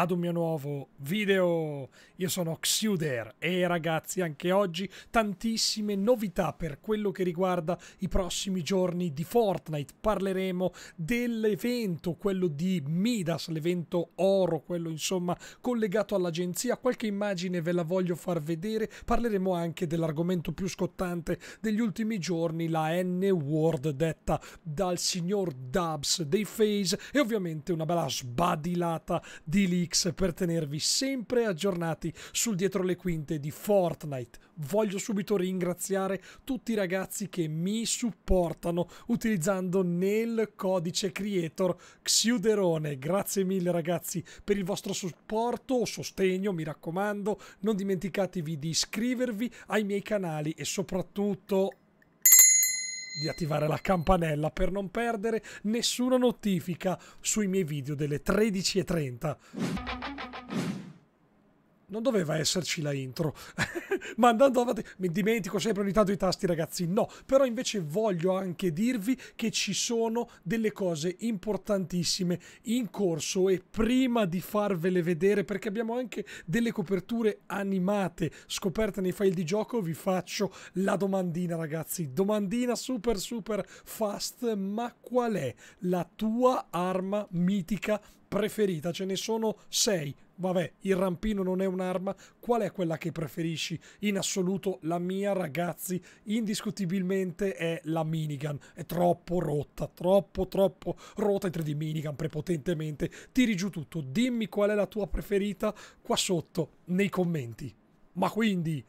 ad un mio nuovo video. Io sono Xuder e ragazzi anche oggi tantissime novità per quello che riguarda i prossimi giorni di Fortnite. Parleremo dell'evento, quello di Midas, l'evento oro, quello insomma collegato all'agenzia. Qualche immagine ve la voglio far vedere. Parleremo anche dell'argomento più scottante degli ultimi giorni, la n world detta dal signor Dubs dei FaZe e ovviamente una bella sbadilata di lì Pix per tenervi sempre aggiornati sul dietro le quinte di Fortnite. Voglio subito ringraziare tutti i ragazzi che mi supportano utilizzando nel codice creator Xiuderone. Grazie mille ragazzi per il vostro supporto sostegno, mi raccomando. Non dimenticatevi di iscrivervi ai miei canali e soprattutto di attivare la campanella per non perdere nessuna notifica sui miei video delle 13.30 non doveva esserci la intro. Ma andando avanti, mi dimentico sempre ogni tanto i tasti, ragazzi. No, però invece voglio anche dirvi che ci sono delle cose importantissime in corso e prima di farvele vedere, perché abbiamo anche delle coperture animate scoperte nei file di gioco, vi faccio la domandina, ragazzi. Domandina super super fast, ma qual è la tua arma mitica preferita? Ce ne sono sei. Vabbè, il rampino non è un'arma. Qual è quella che preferisci? In assoluto, la mia, ragazzi, indiscutibilmente è la minigun. È troppo rotta, troppo, troppo rotta. In 3D minigun, prepotentemente. Tiri giù tutto. Dimmi qual è la tua preferita qua sotto, nei commenti. Ma quindi,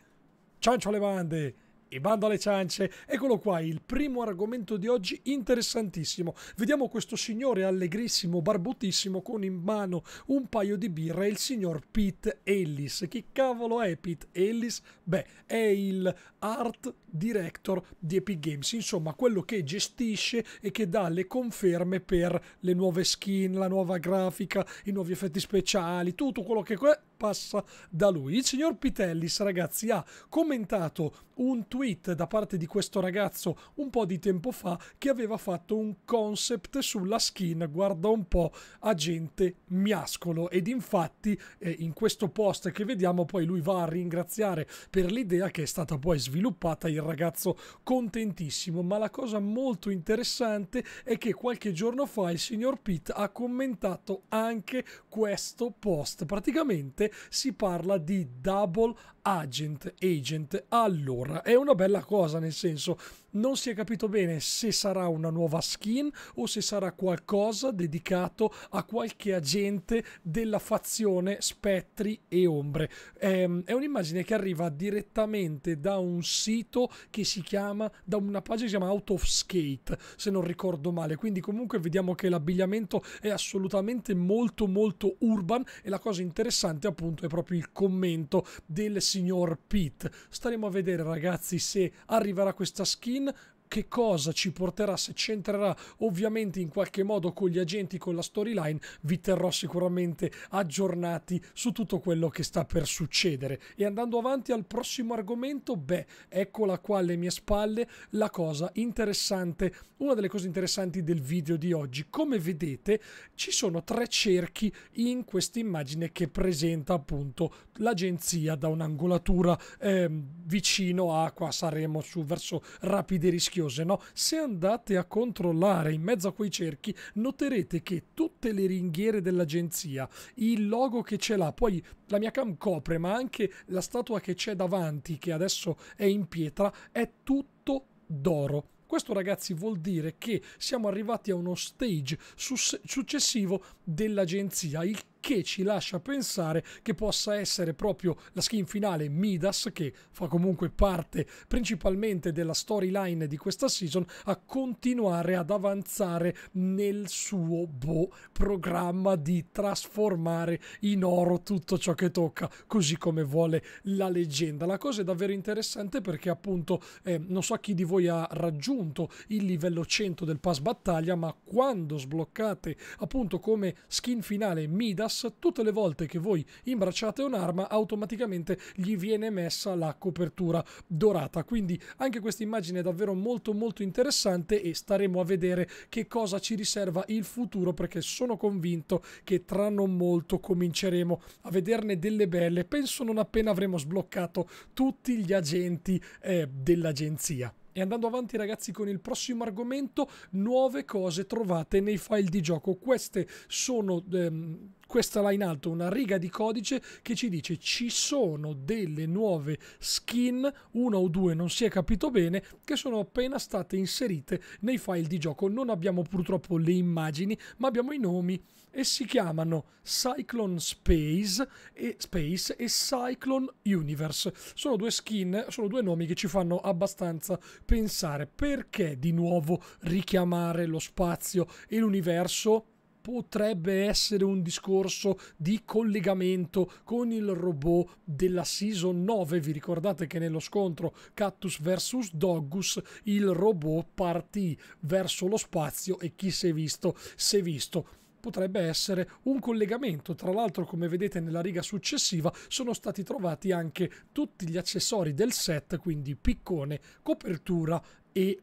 ciancio alle bande! E bando alle ciance, eccolo qua il primo argomento di oggi interessantissimo. Vediamo questo signore allegrissimo, barbutissimo, con in mano un paio di birre, il signor Pete Ellis. Chi cavolo è Pete Ellis? Beh, è il art director di Epic Games, insomma quello che gestisce e che dà le conferme per le nuove skin, la nuova grafica, i nuovi effetti speciali, tutto quello che passa da lui. Il signor Pitellis, ragazzi, ha commentato un tweet da parte di questo ragazzo un po' di tempo fa che aveva fatto un concept sulla skin, guarda un po', agente miascolo. Ed infatti eh, in questo post che vediamo poi lui va a ringraziare per l'idea che è stata poi sviluppata in ragazzo contentissimo, ma la cosa molto interessante è che qualche giorno fa il signor Pitt ha commentato anche questo post. Praticamente si parla di double agent, agent, allora è una bella cosa nel senso non si è capito bene se sarà una nuova skin o se sarà qualcosa dedicato a qualche agente della fazione spettri e ombre. È, ehm, è un'immagine che arriva direttamente da un sito che si chiama, da una pagina che si chiama Out of Skate, se non ricordo male, quindi comunque vediamo che l'abbigliamento è assolutamente molto molto urban e la cosa interessante appunto è proprio il commento del sito signor Pete. Staremo a vedere ragazzi se arriverà questa skin che cosa ci porterà, se c'entrerà ovviamente in qualche modo con gli agenti, con la storyline, vi terrò sicuramente aggiornati su tutto quello che sta per succedere. E andando avanti al prossimo argomento, beh, eccola qua alle mie spalle la cosa interessante, una delle cose interessanti del video di oggi. Come vedete ci sono tre cerchi in questa immagine che presenta appunto l'agenzia da un'angolatura eh, vicino a qua saremo su verso rapide rischi rischiose, no? Se andate a controllare in mezzo a quei cerchi, noterete che tutte le ringhiere dell'agenzia, il logo che ce l'ha, poi la mia cam copre, ma anche la statua che c'è davanti, che adesso è in pietra, è tutto d'oro. Questo ragazzi vuol dire che siamo arrivati a uno stage successivo dell'agenzia, il che ci lascia pensare che possa essere proprio la skin finale Midas, che fa comunque parte principalmente della storyline di questa season, a continuare ad avanzare nel suo boh programma di trasformare in oro tutto ciò che tocca, così come vuole la leggenda. La cosa è davvero interessante perché appunto eh, non so chi di voi ha raggiunto il livello 100 del pass battaglia, ma quando sbloccate appunto come skin finale Midas Plus tutte le volte che voi imbracciate un'arma automaticamente gli viene messa la copertura dorata. Quindi anche questa immagine è davvero molto molto interessante e staremo a vedere che cosa ci riserva il futuro perché sono convinto che tra non molto cominceremo a vederne delle belle. Penso non appena avremo sbloccato tutti gli agenti eh, dell'agenzia. E andando avanti ragazzi con il prossimo argomento, nuove cose trovate nei file di gioco. Queste sono ehm, questa là in alto una riga di codice che ci dice ci sono delle nuove skin, una o due non si è capito bene, che sono appena state inserite nei file di gioco. Non abbiamo purtroppo le immagini, ma abbiamo i nomi e si chiamano Cyclone Space e, Space e Cyclone Universe. Sono due skin, sono due nomi che ci fanno abbastanza pensare. Perché di nuovo richiamare lo spazio e l'universo? potrebbe essere un discorso di collegamento con il robot della Season 9. Vi ricordate che nello scontro Cactus vs Doggus il robot partì verso lo spazio e chi si è visto, si è visto potrebbe essere un collegamento. Tra l'altro, come vedete nella riga successiva, sono stati trovati anche tutti gli accessori del set, quindi piccone, copertura e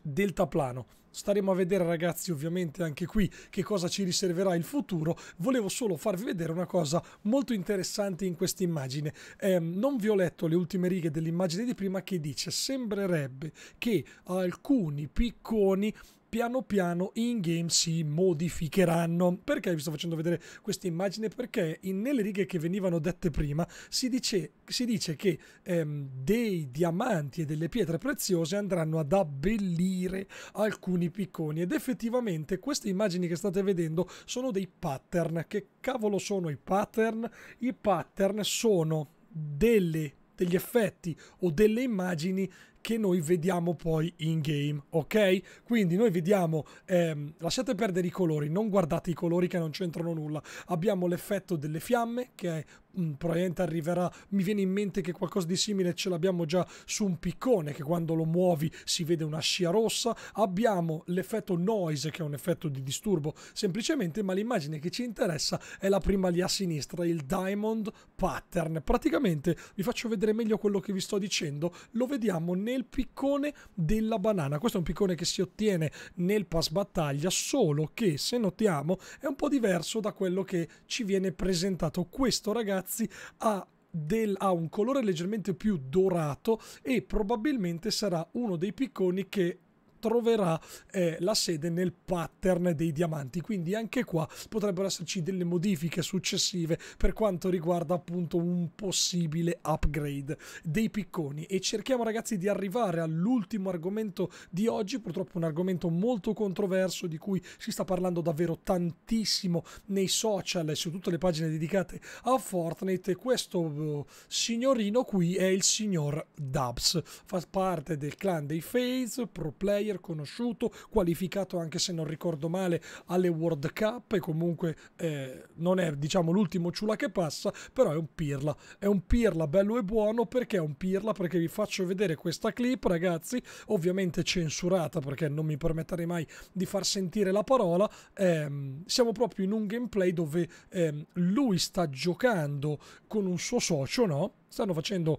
deltaplano. Staremo a vedere ragazzi ovviamente anche qui che cosa ci riserverà il futuro. Volevo solo farvi vedere una cosa molto interessante in questa immagine. Eh, non vi ho letto le ultime righe dell'immagine di prima che dice sembrerebbe che alcuni picconi piano piano in game si modificheranno. Perché vi sto facendo vedere questa immagine? Perché in, nelle righe che venivano dette prima si dice, si dice che ehm, dei diamanti e delle pietre preziose andranno ad abbellire alcuni picconi ed effettivamente queste immagini che state vedendo sono dei pattern. Che cavolo sono i pattern? I pattern sono delle degli effetti o delle immagini che noi vediamo poi in game, ok? Quindi noi vediamo, ehm, lasciate perdere i colori, non guardate i colori che non c'entrano nulla, abbiamo l'effetto delle fiamme che mh, mm, probabilmente arriverà, mi viene in mente che qualcosa di simile ce l'abbiamo già su un piccone che quando lo muovi si vede una scia rossa, abbiamo l'effetto noise che è un effetto di disturbo semplicemente, ma l'immagine che ci interessa è la prima lì a sinistra, il diamond pattern, praticamente vi faccio vedere meglio quello che vi sto dicendo, lo vediamo nel nel piccone della banana. Questo è un piccone che si ottiene nel pass battaglia, solo che se notiamo è un po' diverso da quello che ci viene presentato. Questo ragazzi ha del, ha un colore leggermente più dorato e probabilmente sarà uno dei picconi che troverà eh, la sede nel pattern dei diamanti quindi anche qua potrebbero esserci delle modifiche successive per quanto riguarda appunto un possibile upgrade dei picconi e cerchiamo ragazzi di arrivare all'ultimo argomento di oggi purtroppo un argomento molto controverso di cui si sta parlando davvero tantissimo nei social e su tutte le pagine dedicate a Fortnite questo eh, signorino qui è il signor Dubs fa parte del clan dei Faze, pro player player conosciuto, qualificato anche se non ricordo male alle World Cup e comunque eh, non è diciamo l'ultimo ciula che passa, però è un pirla, è un pirla bello e buono perché è un pirla perché vi faccio vedere questa clip ragazzi, ovviamente censurata perché non mi permetterei mai di far sentire la parola, ehm, siamo proprio in un gameplay dove ehm, lui sta giocando con un suo socio, no? Stanno facendo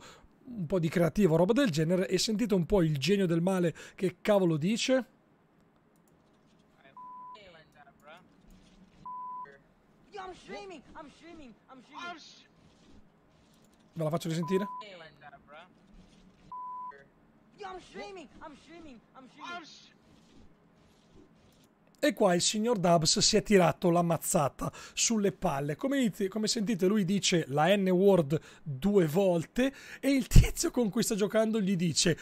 un po' di creativo, roba del genere, e sentite un po' il genio del male che cavolo dice. Ve la faccio risentire? I'm streaming, I'm streaming, I'm streaming. E qua il signor Dubs si è tirato la mazzata sulle palle. Come, come, sentite, lui dice la N-word due volte e il tizio con cui sta giocando gli dice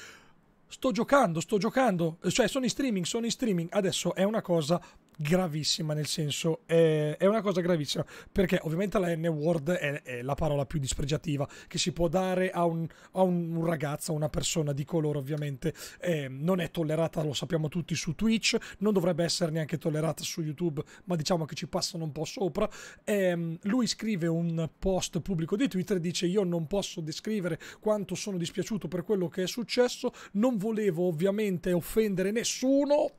sto giocando, sto giocando, cioè sono in streaming, sono in streaming. Adesso è una cosa gravissima, nel senso è, è, una cosa gravissima, perché ovviamente la N-word è, è, la parola più dispregiativa che si può dare a un, a un, un ragazzo, a una persona di colore ovviamente, eh, non è tollerata, lo sappiamo tutti, su Twitch, non dovrebbe essere neanche tollerata su YouTube, ma diciamo che ci passano un po' sopra. Eh, lui scrive un post pubblico di Twitter e dice io non posso descrivere quanto sono dispiaciuto per quello che è successo, non volevo ovviamente offendere nessuno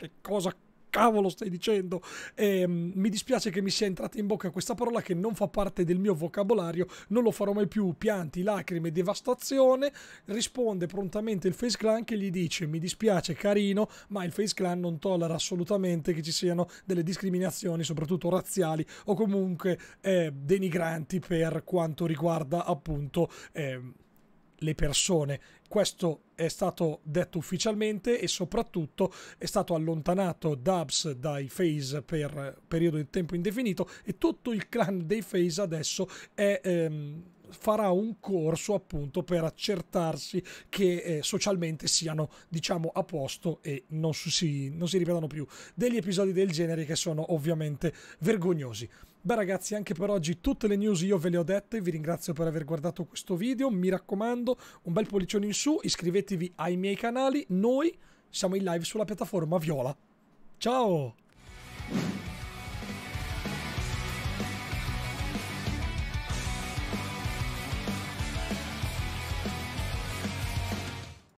che cosa cavolo stai dicendo? E, um, mi dispiace che mi sia entrata in bocca questa parola che non fa parte del mio vocabolario, non lo farò mai più. Pianti, lacrime, devastazione. Risponde prontamente il Face Clan che gli dice: Mi dispiace, carino, ma il Face Clan non tollera assolutamente che ci siano delle discriminazioni, soprattutto razziali o comunque eh, denigranti per quanto riguarda appunto eh, le persone. Questo è stato detto ufficialmente e soprattutto è stato allontanato Dubs dai FaZe per periodo di tempo indefinito e tutto il clan dei FaZe adesso è... Ehm, farà un corso appunto per accertarsi che eh, socialmente siano diciamo a posto e non si, non si ripetano più degli episodi del genere che sono ovviamente vergognosi. Beh ragazzi, anche per oggi tutte le news io ve le ho dette, vi ringrazio per aver guardato questo video, mi raccomando un bel pollicione in su, iscrivetevi ai miei canali, noi siamo in live sulla piattaforma Viola. Ciao!